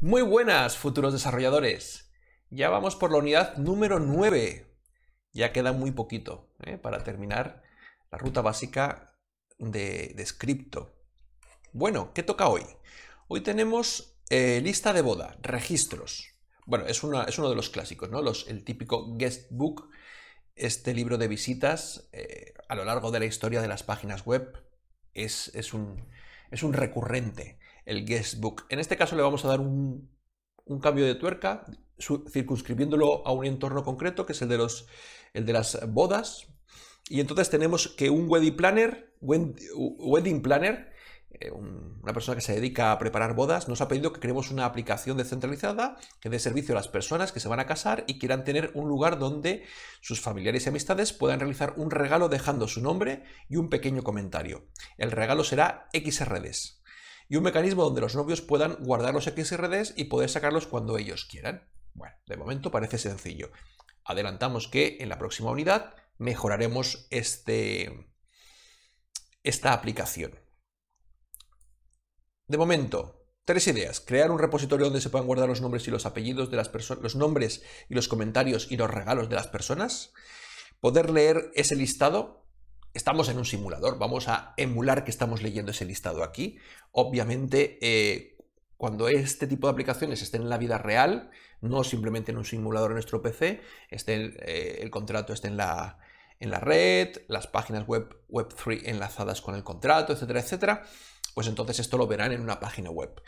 Muy buenas, futuros desarrolladores. Ya vamos por la unidad número 9. Ya queda muy poquito ¿eh? para terminar la ruta básica de, de Scripto. Bueno, ¿qué toca hoy? Hoy tenemos eh, lista de boda, registros. Bueno, es, es uno de los clásicos, ¿no? Los, el típico guest book, este libro de visitas eh, a lo largo de la historia de las páginas web, es, es un recurrente el guestbook. En este caso le vamos a dar un, cambio de tuerca, circunscribiéndolo a un entorno concreto, que es el de, los, de las bodas. Y entonces tenemos que un wedding planner, wedding planner, eh, una persona que se dedica a preparar bodas, nos ha pedido que creemos una aplicación descentralizada que dé servicio a las personas que se van a casar y quieran tener un lugar donde sus familiares y amistades puedan realizar un regalo dejando su nombre y un pequeño comentario. El regalo será XRDs y un mecanismo donde los novios puedan guardar los XRDs y poder sacarlos cuando ellos quieran. Bueno, de momento parece sencillo. Adelantamos que en la próxima unidad mejoraremos este, esta aplicación. De momento, Tres ideas. Crear un repositorio donde se puedan guardar los nombres y los apellidos de las personas, los nombres y los comentarios y los regalos de las personas. Poder leer ese listado estamos en un simulador, vamos a emular que estamos leyendo ese listado aquí. Obviamente, eh, cuando este tipo de aplicaciones estén en la vida real, no simplemente en un simulador en nuestro PC, eh, el, contrato esté en la, en la red, las páginas web Web3 enlazadas con el contrato, etcétera, etcétera, pues entonces esto lo verán en una página web.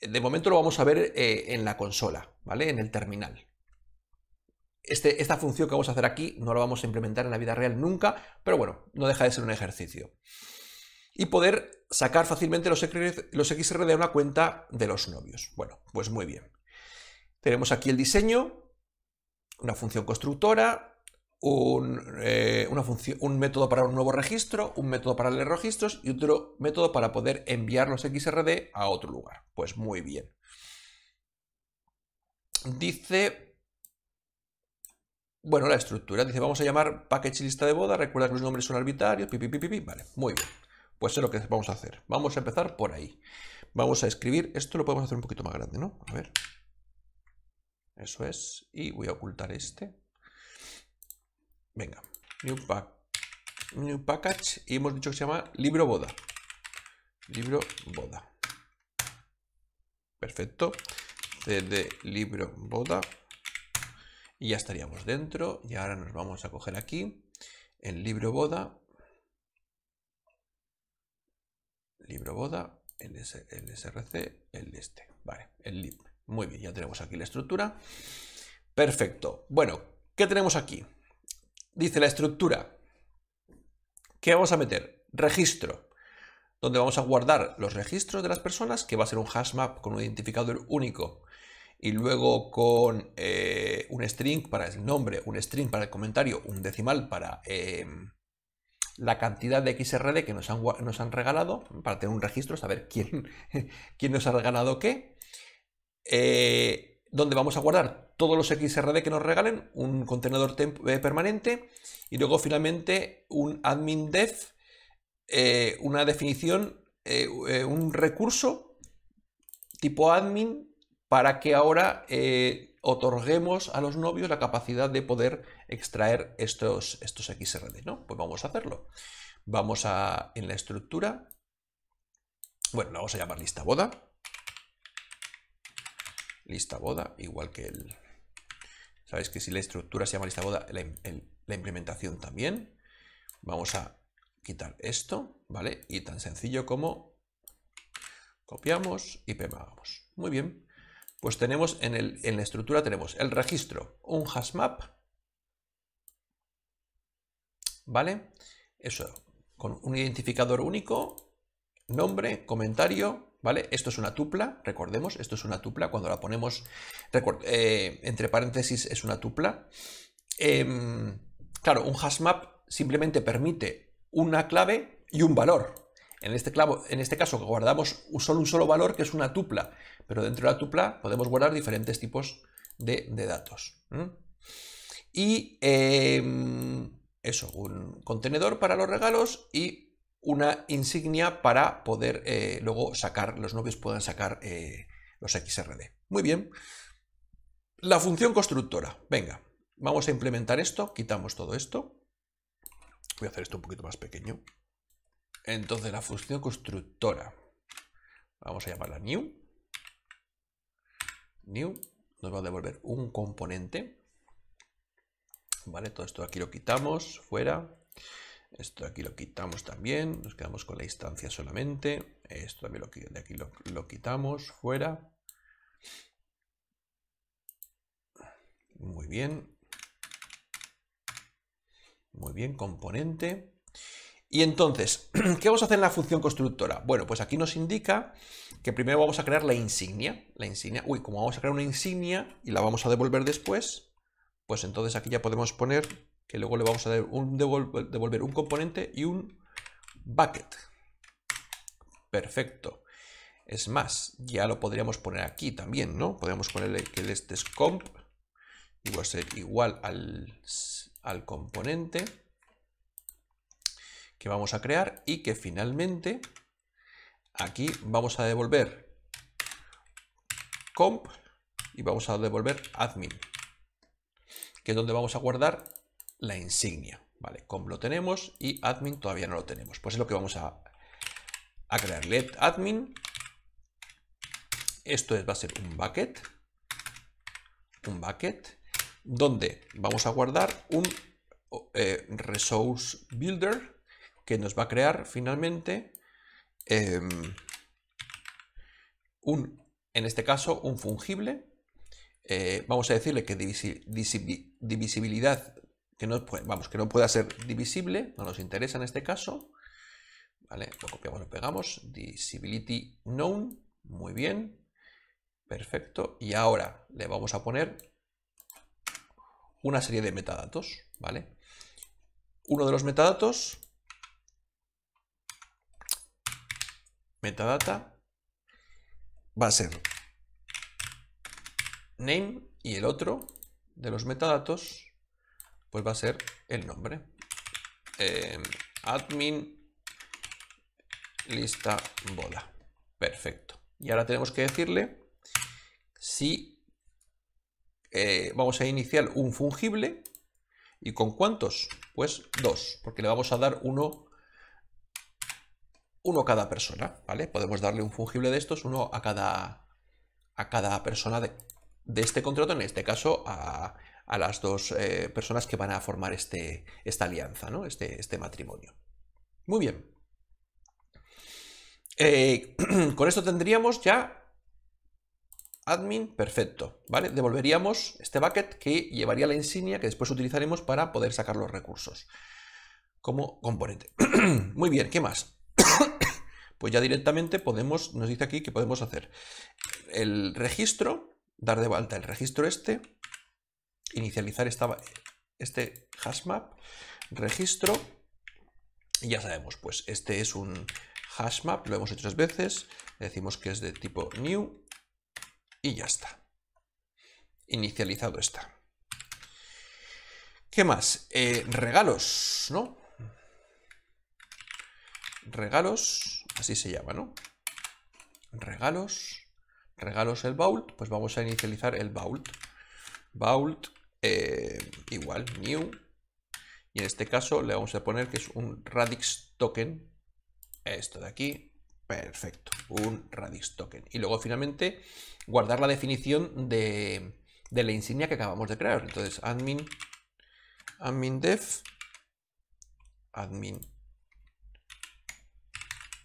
De momento lo vamos a ver eh, en la consola, ¿vale? En el terminal. Este, esta función que vamos a hacer aquí no la vamos a implementar en la vida real nunca, pero bueno, no deja de ser un ejercicio. Y poder sacar fácilmente los, XRD a de una cuenta de los novios. Bueno, pues muy bien. Tenemos aquí el diseño, una función constructora, un, eh, un método para un nuevo registro, un método para leer registros y otro método para poder enviar los XRD a otro lugar. Pues muy bien. Dice bueno, la estructura. Dice, vamos a llamar package lista de boda. Recuerda que los nombres son arbitrarios. Pi, pi, vale, muy bien. Pues es lo que vamos a hacer. Vamos a empezar por ahí. Vamos a escribir. Esto lo podemos hacer un poquito más grande, ¿no? A ver. Eso es. Y voy a ocultar este. Venga. New, new package. Y hemos dicho que se llama libro boda. Libro boda. Perfecto. CD libro boda y ya estaríamos dentro. Y ahora nos vamos a coger aquí el libro boda. Libro boda, el, el SRC, el este. Vale, el lib. Muy bien, ya tenemos aquí la estructura. Perfecto. Bueno, ¿qué tenemos aquí? Dice la estructura. ¿Qué vamos a meter? Registro donde vamos a guardar los registros de las personas, que va a ser un hash map con un identificador único y luego con eh, un string para el nombre, un string para el comentario, un decimal para eh, la cantidad de XRD que nos han, nos han, regalado, para tener un registro, saber quién, quién nos ha regalado qué, eh, donde vamos a guardar todos los XRD que nos regalen, un contenedor permanente, y luego finalmente un admin def, una definición, un recurso tipo admin para que ahora eh, otorguemos a los novios la capacidad de poder extraer estos, estos XRD, ¿no? Pues vamos a hacerlo. Vamos a, en la estructura, bueno, la vamos a llamar lista boda, lista boda, igual que el... Sabéis que si la estructura se llama lista boda, la, la implementación también. Vamos a quitar esto, ¿vale? Y tan sencillo como copiamos y pegamos. Muy bien. Pues tenemos en, la estructura tenemos el registro, un hashmap, ¿vale? Eso, con un identificador único, nombre, comentario, ¿vale? Esto es una tupla, recordemos, esto es una tupla, cuando la ponemos eh, entre paréntesis es una tupla. Em, claro, un hashmap simplemente permite una clave y un valor, este en este, caso guardamos solo un solo valor que es una tupla, pero dentro de la tupla podemos guardar diferentes tipos de, datos. Y em, eso, un contenedor para los regalos y una insignia para poder eh, luego sacar, los novios puedan sacar eh, los XRD. Muy bien. La función constructora. Venga, vamos a implementar esto, quitamos todo esto. Voy a hacer esto un poquito más pequeño. Entonces, la función constructora. Vamos a llamarla new. New. Nos va a devolver un componente. Vale, todo esto aquí lo quitamos, fuera. Esto aquí lo quitamos también. Nos quedamos con la instancia solamente. Esto también lo, de aquí lo quitamos, fuera. Muy bien. Muy bien, componente. Y entonces, ¿qué vamos a hacer en la función constructora? Bueno, pues aquí nos indica que primero vamos a crear la insignia. La insignia, uy, como vamos a crear una insignia y la vamos a devolver después, pues entonces aquí ya podemos poner que luego le vamos a devolver, un componente y un bucket. Perfecto. Es más, ya lo podríamos poner aquí también, ¿no? Podríamos ponerle que el este es comp, igual a ser igual al, al componente que vamos a crear y que finalmente aquí vamos a devolver comp y vamos a devolver admin, que es donde vamos a guardar la insignia. Vale, comp lo tenemos y admin todavía no lo tenemos. Pues es lo que vamos a, a crear. Let admin. Esto es, va a ser un bucket. Un bucket donde vamos a guardar un eh, resource builder que nos va a crear finalmente em, un, en este caso, un fungible. Eh, vamos a decirle que divisibilidad, que no, vamos, que no pueda ser divisible, no nos interesa en este caso. lo copiamos, lo pegamos, disability known, muy bien, perfecto, y ahora le vamos a poner una serie de metadatos, ¿vale? Uno de los metadatos metadata va a ser name y el otro de los metadatos pues va a ser el nombre. Em, admin lista bola. Perfecto. Y ahora tenemos que decirle si eh, vamos a iniciar un fungible y con cuántos, pues dos, porque le vamos a dar uno uno a cada persona, ¿vale? Podemos darle un fungible de estos, uno a cada, a cada persona de, este contrato, en este caso a, las dos eh, personas que van a formar este, esta alianza, ¿no? este, este matrimonio. Muy bien. Eh, con esto tendríamos ya admin perfecto, ¿vale? Devolveríamos este bucket que llevaría la insignia que después utilizaremos para poder sacar los recursos como componente. Muy bien, ¿qué más? pues ya directamente podemos, nos dice aquí que podemos hacer el registro, dar de vuelta el registro este, inicializar esta, este hashmap, registro, y ya sabemos, pues este es un hashmap, lo hemos hecho tres veces, decimos que es de tipo new, y ya está. Inicializado está. ¿Qué más? Eh, regalos, ¿no? Regalos así se llama, ¿no? Regalos, regalos el vault, pues vamos a inicializar el vault. Vault eh, igual new y en este caso le vamos a poner que es un radix token, esto de aquí, perfecto, un radix token. Y luego finalmente guardar la definición de, la insignia que acabamos de crear. Entonces admin, admin dev, admin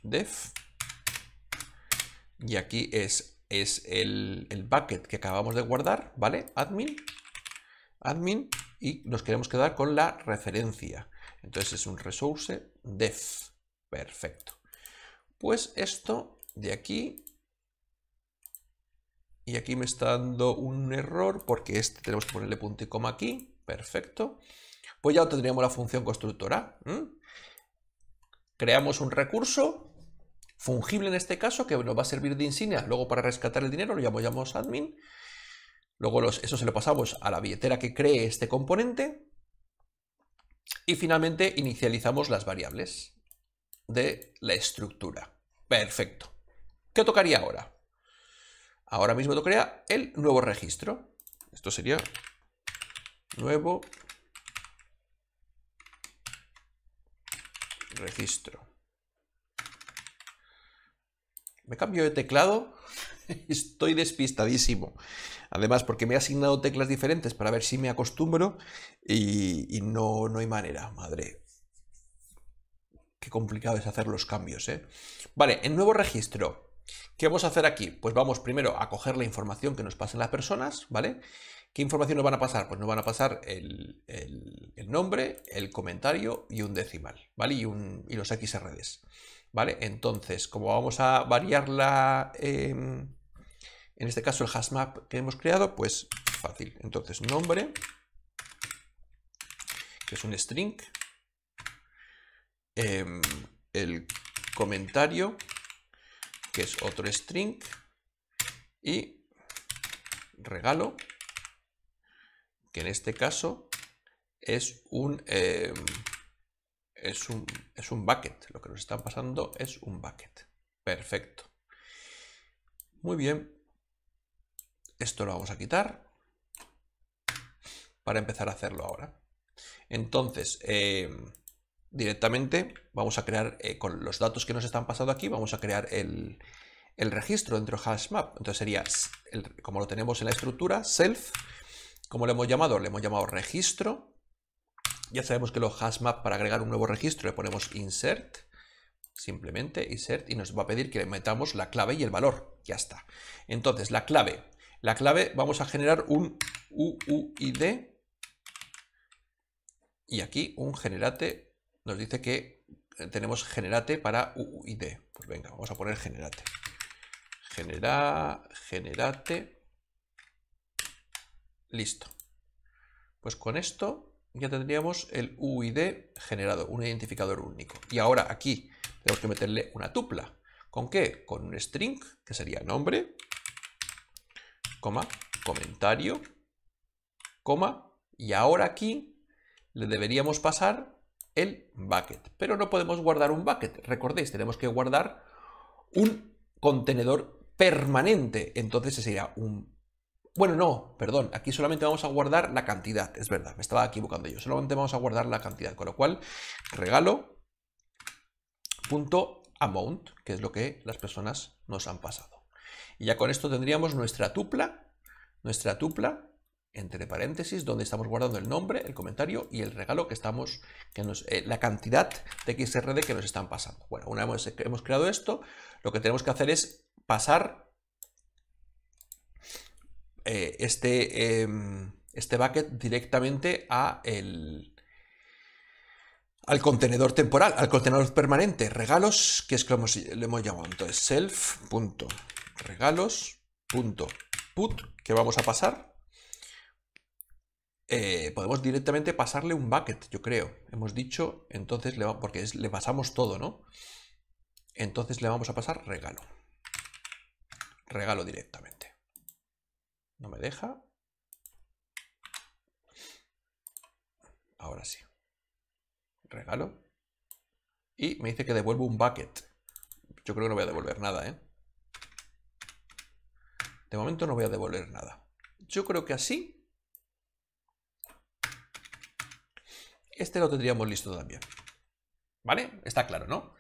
def. Y aquí es, es el, bucket que acabamos de guardar, ¿vale? Admin, admin, y nos queremos quedar con la referencia. Entonces es un resource def. Perfecto. Pues esto de aquí y aquí me está dando un error porque este tenemos que ponerle punto y coma aquí. Perfecto. Pues ya tendríamos la función constructora. Creamos un recurso fungible en este caso, que nos va a servir de insignia. Luego para rescatar el dinero lo llamamos admin. Luego los, eso se lo pasamos a la billetera que cree este componente. Y finalmente inicializamos las variables de la estructura. Perfecto. ¿Qué tocaría ahora? Ahora mismo tocaría el nuevo registro. Esto sería nuevo registro. Me cambio de teclado estoy despistadísimo. Además, porque me he asignado teclas diferentes para ver si me acostumbro y, no, no hay manera, madre. Qué complicado es hacer los cambios, ¿eh? Vale, el nuevo registro. ¿Qué vamos a hacer aquí? Pues vamos primero a coger la información que nos pasen las personas, ¿vale? ¿Qué información nos van a pasar? Pues nos van a pasar el, nombre, el comentario y un decimal, ¿vale? Y, un, y los XRDs. ¿Vale? Entonces, como vamos a variar la, em, en este caso el hashmap que hemos creado, pues fácil. Entonces, nombre, que es un string, em, el comentario, que es otro string, y regalo, que en este caso es un... Em, es un, bucket. Lo que nos están pasando es un bucket. Perfecto. Muy bien. Esto lo vamos a quitar para empezar a hacerlo ahora. Entonces, eh, directamente vamos a crear, eh, con los datos que nos están pasando aquí, vamos a crear el, registro dentro de HashMap. Entonces sería, como lo tenemos en la estructura, self, como lo hemos llamado? Le hemos llamado registro ya sabemos que los hashmap para agregar un nuevo registro le ponemos insert, simplemente insert, y nos va a pedir que le metamos la clave y el valor. Ya está. Entonces, la clave. La clave, vamos a generar un UUID y aquí un generate nos dice que eh, tenemos generate para UUID. Pues venga, vamos a poner generate. Genera, generate. Listo. Pues con esto ya tendríamos el UID generado, un identificador único. Y ahora aquí tenemos que meterle una tupla. ¿Con qué? Con un string, que sería nombre, coma, comentario, coma, y ahora aquí le deberíamos pasar el bucket. Pero no podemos guardar un bucket. Recordéis, tenemos que guardar un contenedor permanente. Entonces ese sería un bueno, no, perdón, aquí solamente vamos a guardar la cantidad, es verdad, me estaba equivocando yo, solamente vamos a guardar la cantidad, con lo cual regalo que es lo que las personas nos han pasado. Y ya con esto tendríamos nuestra tupla, nuestra tupla entre paréntesis donde estamos guardando el nombre, el comentario y el regalo que estamos, que nos, eh, la cantidad de XRD que nos están pasando. Bueno, una vez hemos creado esto, lo que tenemos que hacer es pasar eh, este, em, este bucket directamente a al contenedor temporal, al contenedor permanente. Regalos, que es como le hemos llamado. Entonces, self.regalos.put, que vamos a pasar. Eh, podemos directamente pasarle un bucket, yo creo. Hemos dicho, entonces, le porque le pasamos todo, ¿no? Entonces le vamos a pasar regalo. Regalo directamente. No me deja. Ahora sí. Regalo. Y me dice que devuelvo un bucket. Yo creo que no voy a devolver nada, ¿eh? De momento no voy a devolver nada. Yo creo que así... Este lo tendríamos listo también. ¿Vale? Está claro, ¿no?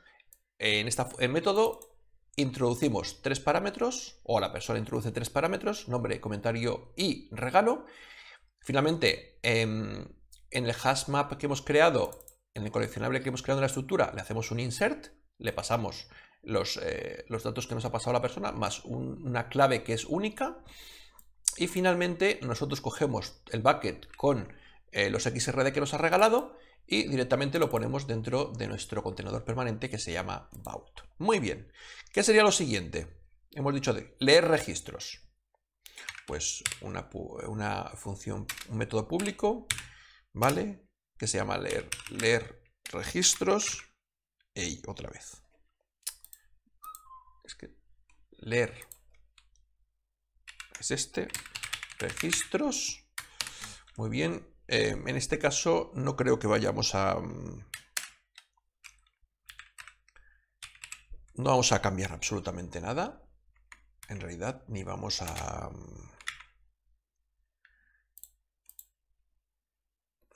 En, esta, en método introducimos tres parámetros, o la persona introduce tres parámetros, nombre, comentario y regalo. Finalmente, em, en el hash map que hemos creado, en el coleccionable que hemos creado en la estructura, le hacemos un insert, le pasamos los, eh, los datos que nos ha pasado la persona, más una clave que es única. Y finalmente, nosotros cogemos el bucket con eh, los XRD que nos ha regalado y directamente lo ponemos dentro de nuestro contenedor permanente que se llama Bout. Muy bien, ¿qué sería lo siguiente? Hemos dicho leer registros. Pues una, función, un método público, ¿vale? Que se llama leer, leer registros. y otra vez. Es que leer es este. Registros. Muy bien. Eh, en este caso no creo que vayamos a... Mm, no vamos a cambiar absolutamente nada. En realidad ni vamos a... Mm,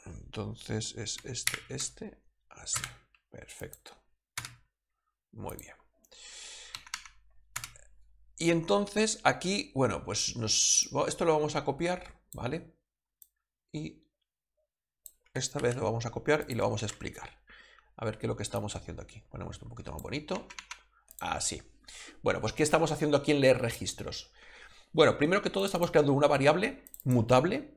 entonces es este, este, así. Perfecto. Muy bien. Y entonces aquí, bueno, pues nos, esto lo vamos a copiar, ¿vale? Y esta vez lo vamos a copiar y lo vamos a explicar. A ver qué es lo que estamos haciendo aquí. Ponemos esto un poquito más bonito. Así. Bueno, pues ¿qué estamos haciendo aquí en leer registros? Bueno, primero que todo estamos creando una variable mutable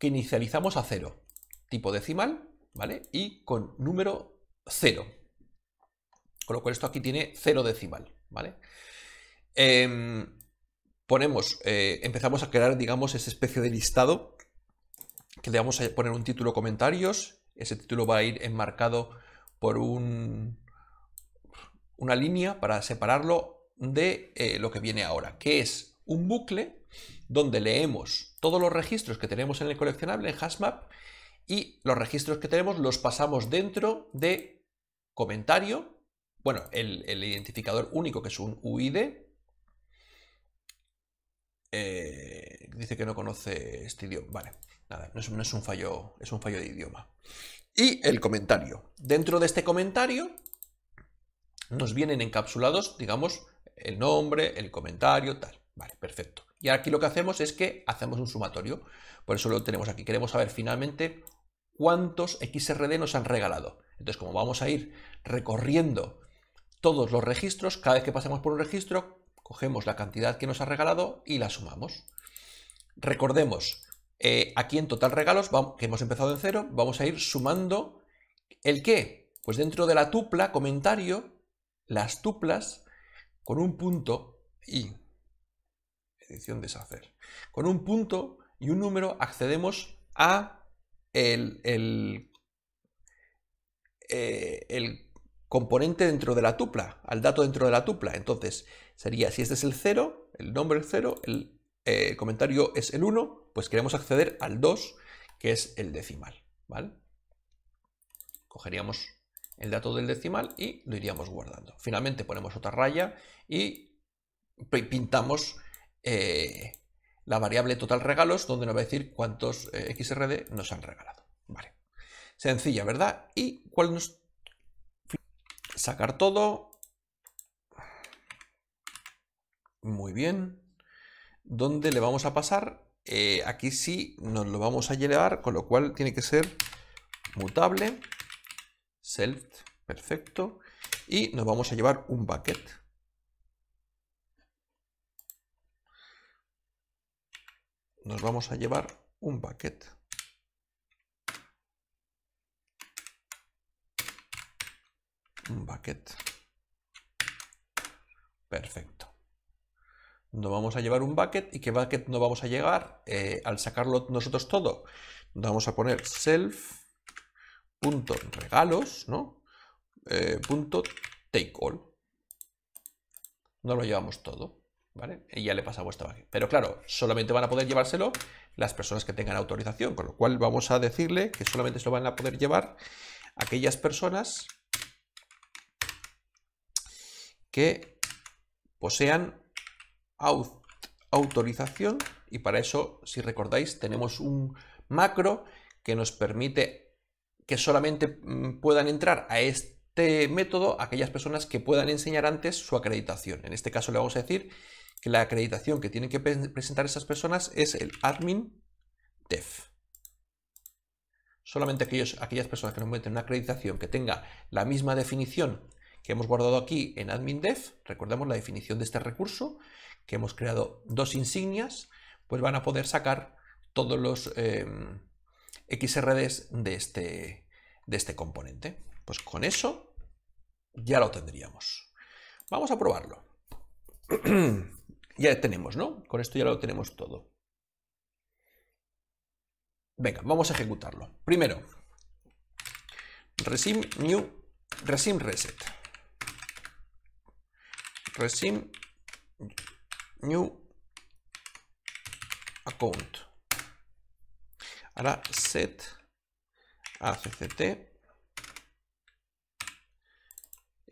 que inicializamos a cero. Tipo decimal, ¿vale? Y con número cero. Con lo cual esto aquí tiene cero decimal, ¿vale? Em, ponemos, eh, empezamos a crear, digamos, esa especie de listado que le vamos a poner un título comentarios. Ese título va a ir enmarcado por un, una línea para separarlo de eh, lo que viene ahora, que es un bucle donde leemos todos los registros que tenemos en el coleccionable, en HashMap, y los registros que tenemos los pasamos dentro de comentario, bueno, el, identificador único que es un UID. Eh, dice que no conoce este idioma, vale. Nada, no es, un fallo, es un fallo de idioma. Y el comentario. Dentro de este comentario nos vienen encapsulados, digamos, el nombre, el comentario, tal. Vale, perfecto. Y aquí lo que hacemos es que hacemos un sumatorio. Por eso lo tenemos aquí. Queremos saber finalmente cuántos XRD nos han regalado. Entonces, como vamos a ir recorriendo todos los registros, cada vez que pasamos por un registro, cogemos la cantidad que nos ha regalado y la sumamos. Recordemos, eh, aquí en Total Regalos, que hemos empezado en cero, vamos a ir sumando el qué. Pues dentro de la tupla, comentario, las tuplas con un punto y edición deshacer. Con un punto y un número accedemos a el, el, eh, componente dentro de la tupla, al dato dentro de la tupla. Entonces, sería, si este es el cero, el nombre es 0, el el eh, comentario es el 1, pues queremos acceder al 2, que es el decimal, ¿vale? Cogeríamos el dato del decimal y lo iríamos guardando. Finalmente ponemos otra raya y pintamos eh, la variable total regalos, donde nos va a decir cuántos eh, XRD nos han regalado. Vale. Sencilla, ¿verdad? ¿Y cuál nos... Sacar todo. Muy bien donde le vamos a pasar, eh, aquí sí nos lo vamos a llevar, con lo cual tiene que ser mutable, self perfecto, y nos vamos a llevar un bucket. Nos vamos a llevar un bucket. Un bucket. Perfecto no vamos a llevar un bucket y que bucket no vamos a llegar eh, al sacarlo nosotros todo. Vamos a poner self.regalos, ¿no? Eh, take all. No lo llevamos todo, ¿vale? Y ya le pasamos esto bucket. Pero claro, solamente van a poder llevárselo las personas que tengan autorización, con lo cual vamos a decirle que solamente se lo van a poder llevar aquellas personas que posean autorización y para eso, si recordáis, tenemos un macro que nos permite que solamente mm, puedan entrar a este método aquellas personas que puedan enseñar antes su acreditación. En este caso le vamos a decir que la acreditación que tienen que presentar esas personas es el admin def. Solamente aquellos, aquellas personas que nos meten una acreditación que tenga la misma definición que hemos guardado aquí en admin def, recordemos la definición de este recurso, que hemos creado dos insignias, pues van a poder sacar todos los eh, XRDs de este, de este componente. Pues con eso ya lo tendríamos. Vamos a probarlo. ya tenemos, ¿no? Con esto ya lo tenemos todo. Venga, vamos a ejecutarlo. Primero, resim new resim reset. Resim new account. Ahora set ACCT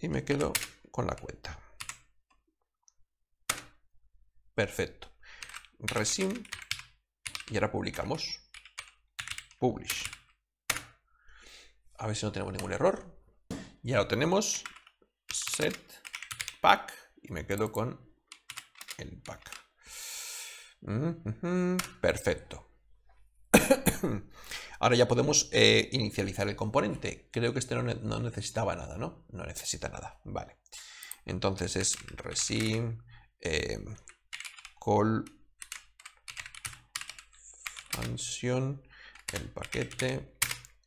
y me quedo con la cuenta. Perfecto. Resim y ahora publicamos. Publish. A ver si no tenemos ningún error. Ya lo tenemos. Set pack y me quedo con el pack. Mm, perfecto. Ahora ya podemos eh, inicializar el componente. Creo que este no, necesitaba nada, ¿no? No necesita nada. Vale. Entonces es resim eh, call function el paquete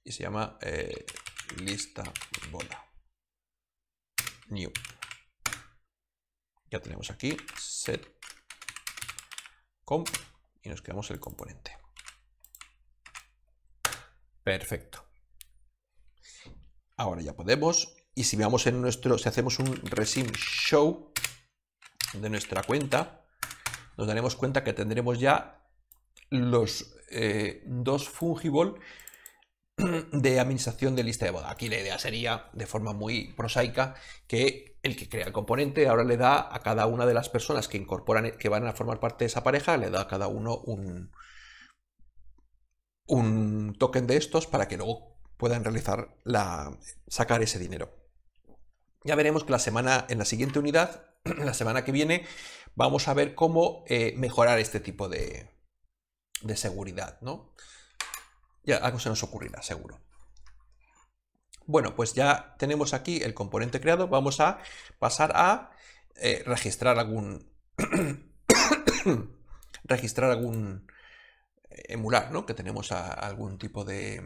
y se llama eh, lista bola new ya tenemos aquí set comp y nos quedamos el componente. Perfecto. Ahora ya podemos. Y si veamos en nuestro, si hacemos un resim show de nuestra cuenta, nos daremos cuenta que tendremos ya los eh, dos fungible de administración de lista de boda. Aquí la idea sería, de forma muy prosaica, que el que crea el componente ahora le da a cada una de las personas que incorporan, que van a formar parte de esa pareja, le da a cada uno un, un token de estos para que luego puedan realizar la, sacar ese dinero. Ya veremos que la semana, en la siguiente unidad, la semana que viene, vamos a ver cómo eh, mejorar este tipo de, de seguridad, ¿no? Ya algo se nos ocurrirá, seguro. Bueno, pues ya tenemos aquí el componente creado. Vamos a pasar a eh, registrar algún... registrar algún... emular, ¿no? Que tenemos algún tipo de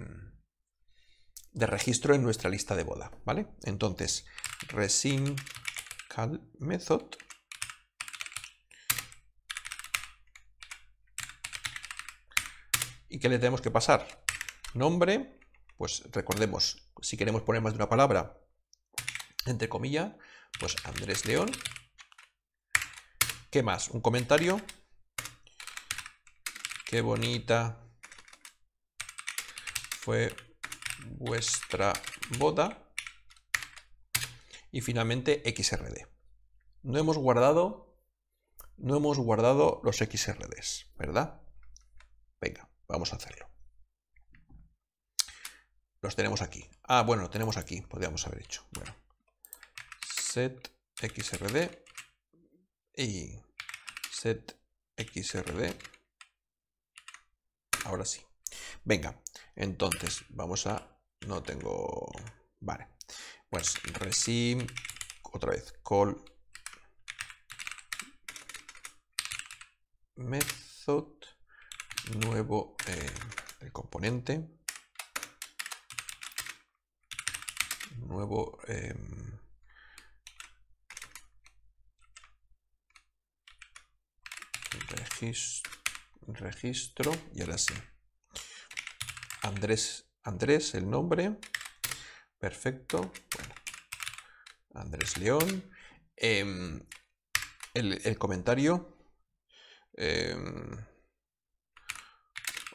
de registro en nuestra lista de boda, ¿vale? Entonces, resin method y qué le tenemos que pasar nombre, pues recordemos, si queremos poner más de una palabra, entre comillas, pues Andrés León. ¿Qué más? Un comentario. Qué bonita fue vuestra boda. Y finalmente XRD. No hemos guardado, no hemos guardado los XRDs, ¿verdad? Venga, vamos a hacerlo tenemos aquí. Ah, bueno, lo tenemos aquí. Podríamos haber hecho. Bueno. Set xrd y set xrd. Ahora sí. Venga, entonces vamos a... No tengo... Vale. Pues resim, otra vez, call method, nuevo eh, el componente. nuevo... Em, registro y ahora sí. Andrés, Andrés, el nombre. Perfecto. Andrés León. Em, el, comentario. Em,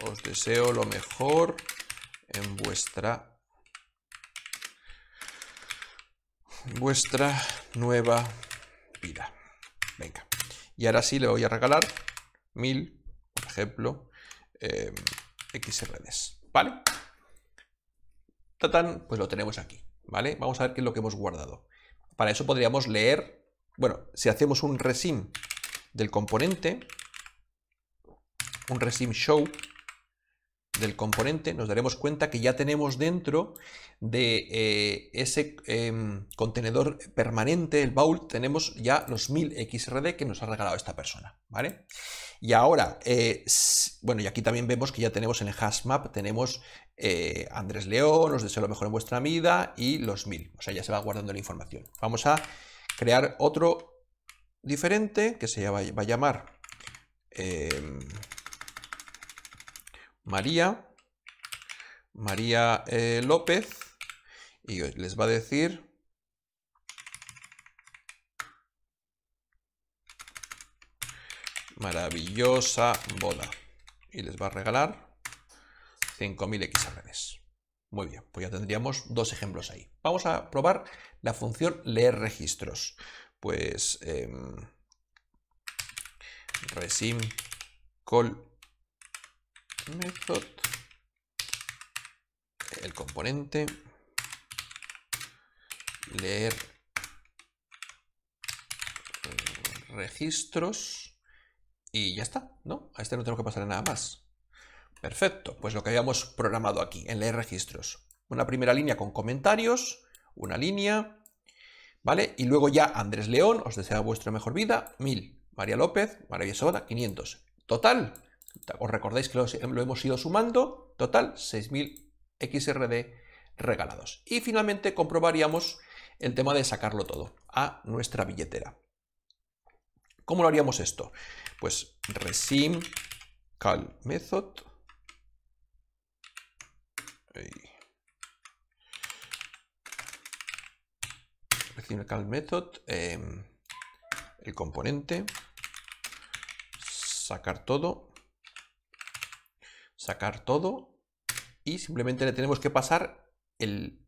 os deseo lo mejor en vuestra vuestra nueva vida. Venga. Y ahora sí le voy a regalar 1000, por ejemplo, eh, XRDs. ¿Vale? Tatán, pues lo tenemos aquí. ¿Vale? Vamos a ver qué es lo que hemos guardado. Para eso podríamos leer, bueno, si hacemos un resim del componente, un resim show, del componente, nos daremos cuenta que ya tenemos dentro de eh, ese em, contenedor permanente, el baúl, tenemos ya los 1000 XRD que nos ha regalado esta persona, ¿vale? Y ahora, eh, bueno, y aquí también vemos que ya tenemos en el hashmap, tenemos eh, Andrés León, os deseo lo mejor en vuestra vida y los 1000, o sea, ya se va guardando la información. Vamos a crear otro diferente que se va a llamar... Em, María, María eh, López, y les va a decir... Maravillosa boda. Y les va a regalar 5.000 revés, Muy bien, pues ya tendríamos dos ejemplos ahí. Vamos a probar la función leer registros. Pues eh, resim col method el componente leer eh, registros y ya está, ¿no? A este no tengo que pasar nada más. Perfecto, pues lo que habíamos programado aquí, en leer registros. Una primera línea con comentarios, una línea, ¿vale? Y luego ya Andrés León, os desea vuestra mejor vida, 1000. María López, maravillosa hora, 500. Total, os recordáis que lo hemos ido sumando, total 6.000 XRD regalados. Y finalmente comprobaríamos el tema de sacarlo todo a nuestra billetera. ¿Cómo lo haríamos esto? Pues resim call method. Resim method. Em, el componente. Sacar todo sacar todo y simplemente le tenemos que pasar el,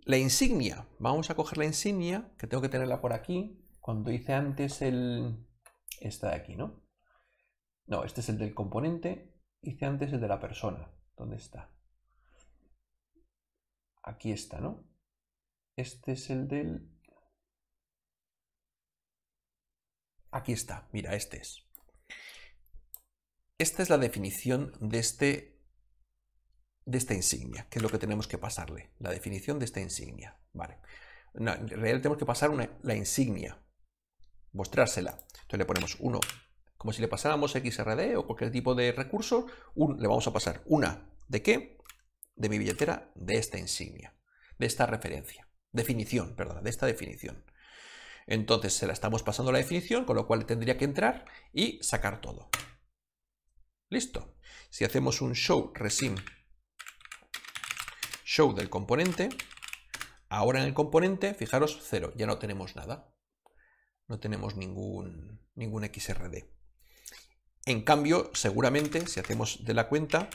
la insignia. Vamos a coger la insignia, que tengo que tenerla por aquí, cuando hice antes el... esta de aquí, ¿no? No, este es el del componente, hice antes el de la persona. ¿Dónde está? Aquí está, ¿no? Este es el del... Aquí está, mira, este es. Esta es la definición de, este, de esta insignia, que es lo que tenemos que pasarle, la definición de esta insignia. Vale. en realidad tenemos que pasar la insignia, mostrársela. Entonces le ponemos uno, como si le pasáramos XRD o cualquier tipo de recurso, le vamos a pasar una, ¿de qué? De mi billetera, de esta insignia, de esta referencia, definición, perdón, de esta definición. Entonces se la estamos pasando la definición, con lo cual tendría que entrar y sacar todo. Listo. Si hacemos un show resim show del componente, ahora en el componente, fijaros, cero, Ya no tenemos nada. No tenemos ningún, ningún XRD. En cambio, seguramente, si hacemos de la cuenta,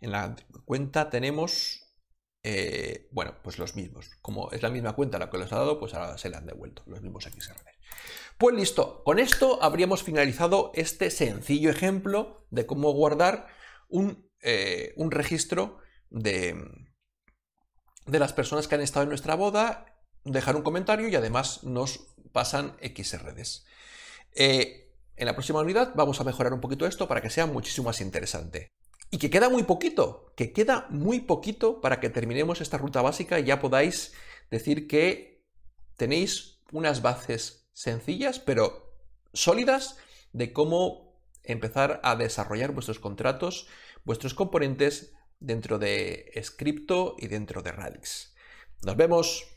en la cuenta tenemos, eh, bueno, pues los mismos. Como es la misma cuenta la que les ha dado, pues ahora se le han devuelto los mismos XRD. Pues listo, con esto habríamos finalizado este sencillo ejemplo de cómo guardar eh, un, registro de, de las personas que han estado en nuestra boda, dejar un comentario y además nos pasan X redes. Eh, en la próxima unidad vamos a mejorar un poquito esto para que sea muchísimo más interesante. Y que queda muy poquito, que queda muy poquito para que terminemos esta ruta básica y ya podáis decir que tenéis unas bases sencillas pero sólidas de cómo empezar a desarrollar vuestros contratos, vuestros componentes dentro de Scripto y dentro de Radix. Nos vemos.